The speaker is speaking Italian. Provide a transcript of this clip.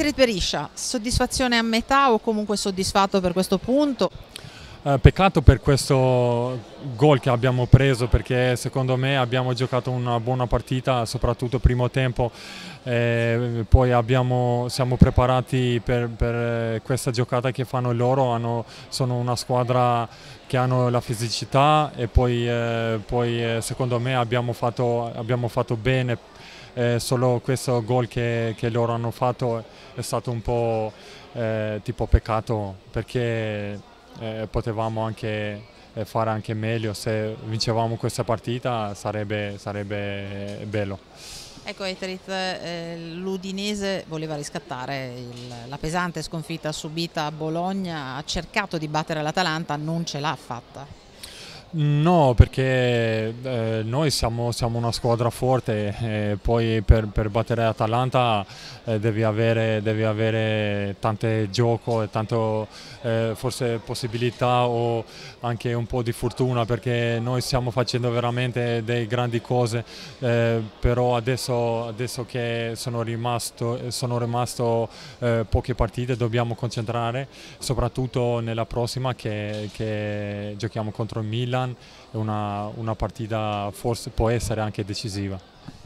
Decret Beriscia, soddisfazione a metà o comunque soddisfatto per questo punto? Eh, peccato per questo gol che abbiamo preso perché secondo me abbiamo giocato una buona partita, soprattutto primo tempo, eh, poi abbiamo, siamo preparati per, per, eh, questa giocata che fanno loro, hanno, sono una squadra che hanno la fisicità e poi, eh, poi eh, secondo me abbiamo fatto, abbiamo fatto bene. Eh, solo questo gol che, che, loro hanno fatto è stato un po' eh, tipo peccato perché eh, potevamo anche eh, fare anche meglio, se vincevamo questa partita sarebbe, sarebbe bello. Ecco Eterit, eh, l'Udinese voleva riscattare il, la pesante sconfitta subita a Bologna, ha cercato di battere l'Atalanta, non ce l'ha fatta. No, perché eh, noi siamo, siamo, una squadra forte, eh, poi per, per battere Atalanta eh, devi, avere, devi, avere, tante gioco e tante eh, forse possibilità o anche un po' di fortuna perché noi stiamo facendo veramente delle grandi cose, eh, però adesso, adesso, che sono rimasto, sono rimasto eh, poche partite dobbiamo concentrare soprattutto nella prossima che, che giochiamo contro il Milan Milan una, una partita forse può essere anche decisiva.